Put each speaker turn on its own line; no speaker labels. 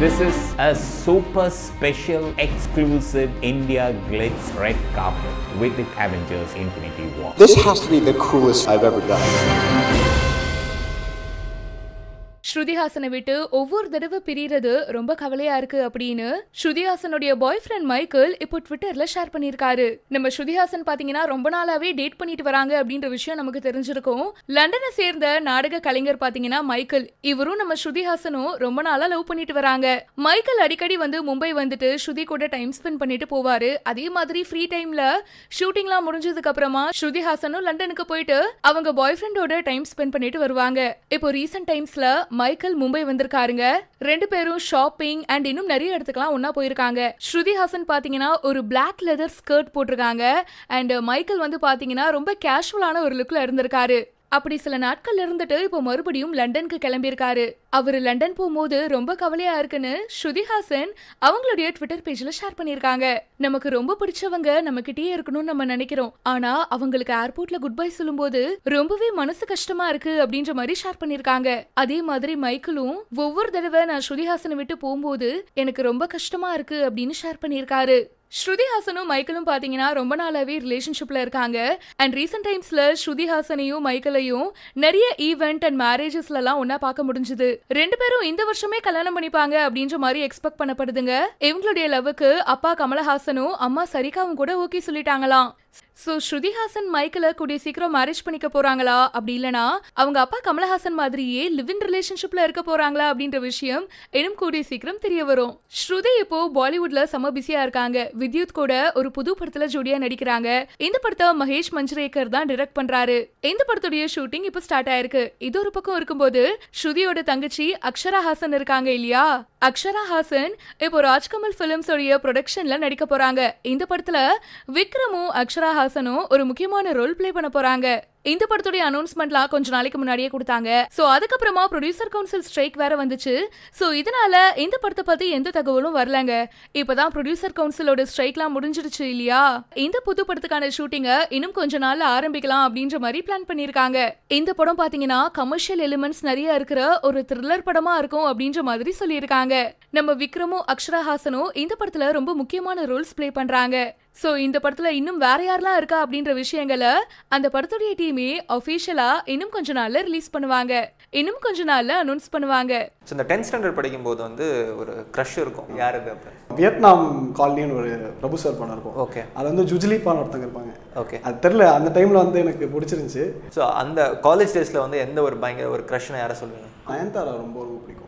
This is a super special exclusive India Glitz red carpet with the Avengers Infinity War. This has to be the coolest I've ever done. ஸ்ருதிஹாசனை விட்டு ஒவ்வொரு தடவை பிரியறது ரொம்ப கவலையா இருக்கு அப்படின்னு ஸ்ருதிஹாசனுடைய பாய் friend Michael இப்போ ட்விட்டர்ல ஷேர் பண்ணியிருக்காரு நம்ம ஸ்ருதிஹாசன் பாத்தீங்கன்னா ரொம்ப நாளாவே டேட் பண்ணிட்டு வராங்க அப்படின்ற விஷயம் நமக்கு தெரிஞ்சிருக்கும் லண்டனை சேர்ந்த நாடக கலைஞர் பாத்தீங்கன்னா மைக்கேல் இவரும் நம்ம ஸ்ருதிஹாசனும் ரொம்ப நாளா லவ் பண்ணிட்டு வராங்க மைக்கேல் அடிக்கடி வந்து மும்பை வந்துட்டு ஸ்ருதி கூட டைம் ஸ்பெண்ட் பண்ணிட்டு போவாரு அதே மாதிரி ஃப்ரீ டைம்ல ஷூட்டிங்லாம் முடிஞ்சதுக்கு அப்புறமா ஸ்ருதிஹாசனும் லண்டனுக்கு போயிட்டு அவங்க பாய் ஃப்ரெண்டோட டைம் ஸ்பெண்ட் பண்ணிட்டு வருவாங்க இப்போ ரீசெண்ட் டைம்ஸ்ல மைக்கேல் மும்பை வந்திருக்காருங்க ரெண்டு பேரும் ஷாப்பிங் அண்ட் இன்னும் நிறைய இடத்துக்குலாம் ஒன்னா போயிருக்காங்க ஸ்ருதி ஹாசன் பாத்தீங்கன்னா ஒரு பிளாக் லெதர் ஸ்கர்ட் போட்டிருக்காங்க அண்ட் மைக்கேல் வந்து பாத்தீங்கன்னா ரொம்ப கேஷுவலான ஒரு லுக்ல இருந்திருக்காரு அப்படி சில நாட்கள் இருந்துட்டு இப்போ மறுபடியும் லண்டனுக்கு கிளம்பியிருக்காரு அவர் லண்டன் போகும்போது ரொம்ப கவலையா இருக்குன்னு ஸ்ருதிஹாசன் அவங்களுடைய ட்விட்டர் பேஜ்ல ஷேர் பண்ணியிருக்காங்க நமக்கு ரொம்ப பிடிச்சவங்க நம்ம கிட்டேயே இருக்கணும்னு நம்ம நினைக்கிறோம் ஆனா அவங்களுக்கு ஏர்போர்ட்ல குட் பை சொல்லும்போது ரொம்பவே மனசு கஷ்டமா இருக்கு அப்படின்ற மாதிரி ஷேர் பண்ணியிருக்காங்க அதே மாதிரி மைக்கிளும் ஒவ்வொரு தடவை நான் ஸ்ருதிஹாசனை விட்டு போகும்போது எனக்கு ரொம்ப கஷ்டமா இருக்கு அப்படின்னு ஷேர் பண்ணியிருக்காரு ஸ்ருதிஹாசனும் மைக்கேலும் பார்த்தீங்கன்னா ரொம்ப நாளாவே ரிலேஷன்ஷிப்பில் இருக்காங்க அண்ட் ரீசெண்ட் டைம்ஸில் ஸ்ருதிஹாசனையும் மைக்கேலையும் நிறைய ஈவெண்ட் அண்ட் மேரேஜஸ்லலாம் ஒன்றா பார்க்க முடிஞ்சுது ரெண்டு பேரும் இந்த வருஷமே கல்யாணம் பண்ணிப்பாங்க அப்படின்ற மாதிரி எக்ஸ்பெக்ட் பண்ணப்படுதுங்க இவங்களுடைய லவ்வுக்கு அப்பா கமலஹாசனும் அம்மா சரிகாவும் கூட ஓகே சொல்லிட்டாங்களாம் ஸோ ஸ்ருதிஹாசன் மைக்கில் கூடிய சீக்கிரம் மேரேஜ் பண்ணிக்க போறாங்களா அப்படி இல்லனா அவங்க அப்பா கமலஹாசன் மாதிரியே லிவ் இன் இருக்க போறாங்களா அப்படின்ற விஷயம் இன்னும் கூடிய சீக்கிரம் தெரிய வரும் ஸ்ருதி இப்போ பாலிவுட்ல செம பிஸியா இருக்காங்க வித்யுத் கூட ஒரு புது படத்துல ஜோடியா நடிக்கிறாங்க இந்த படத்தை மகேஷ் மஞ்சரேக்கர் தான் டிரெக்ட் பண்றாரு இந்த படத்துடைய ஷூட்டிங் இப்போ ஸ்டார்ட் ஆயிருக்கு இது ஒரு பக்கம் இருக்கும்போது ஸ்ருதியோட தங்கச்சி அக்ஷராஹாசன் இருக்காங்க இல்லையா அக்ஷரா ஹாசன் இப்போ ராஜ்கமல் பிலிம்ஸோடைய ப்ரொடக்ஷன்ல நடிக்க போறாங்க இந்த படத்துல விக்ரமும் அக்ஷரா ஹாசனும் ஒரு முக்கியமான ரோல் பிளே பண்ண போறாங்க இந்த படத்துடைய அனௌன்ஸ்மெண்ட்லாம் கொஞ்சம் நாளைக்கு முன்னாடியே கொடுத்தாங்க ஸோ அதுக்கப்புறமா ப்ரொடியூசர் கவுன்சில் ஸ்ட்ரைக் வேற வந்துச்சு ஸோ இதனால இந்த படத்தை பத்தி எந்த தகவலும் வரலங்க இப்பதான் ப்ரொடியூசர் கவுன்சிலோட ஸ்ட்ரைக்லாம் முடிஞ்சிருச்சு இல்லையா இந்த புது படத்துக்கான ஷூட்டிங்கை இன்னும் கொஞ்ச நாள்ல ஆரம்பிக்கலாம் அப்படின்ற மாதிரி பிளான் பண்ணியிருக்காங்க இந்த படம் பாத்தீங்கன்னா கமர்ஷியல் எலிமெண்ட்ஸ் நிறைய இருக்கிற ஒரு த்ரில்லர் படமா இருக்கும் அப்படின்ற மாதிரி சொல்லியிருக்காங்க நம்ம விக்ரமும் அக்ஷராஹாசனும் இந்த படத்துல ரொம்ப முக்கியமான ரோல்ஸ் பிளே பண்றாங்க ஸோ இந்த படத்துல இன்னும் வேற யாரெல்லாம் இருக்கா அப்படின்ற விஷயங்களை அந்த படத்துடைய டீம் எல்லாத்தையுமே அஃபிஷியலா இன்னும் கொஞ்ச நாள்ல ரிலீஸ் பண்ணுவாங்க இன்னும் கொஞ்ச நாள்ல அனௌன்ஸ் பண்ணுவாங்க ஸோ இந்த டென்த் ஸ்டாண்டர்ட் படிக்கும் போது வந்து ஒரு கிரஷ் இருக்கும் யாரு அது வியட்நாம் காலனின்னு ஒரு பிரபு சார் பண்ண இருக்கும் ஓகே அது வந்து ஜுஜிலி பான் ஒருத்தங்க இருப்பாங்க ஓகே அது தெரில அந்த டைமில் வந்து எனக்கு பிடிச்சிருந்துச்சு ஸோ அந்த காலேஜ் டேஸில் வந்து எந்த ஒரு பயங்கர ஒரு கிரஷ்னா யாரை சொல்லுவீங்க நயன்தாரா ரொம்ப ரொம்ப பிடிக்கும்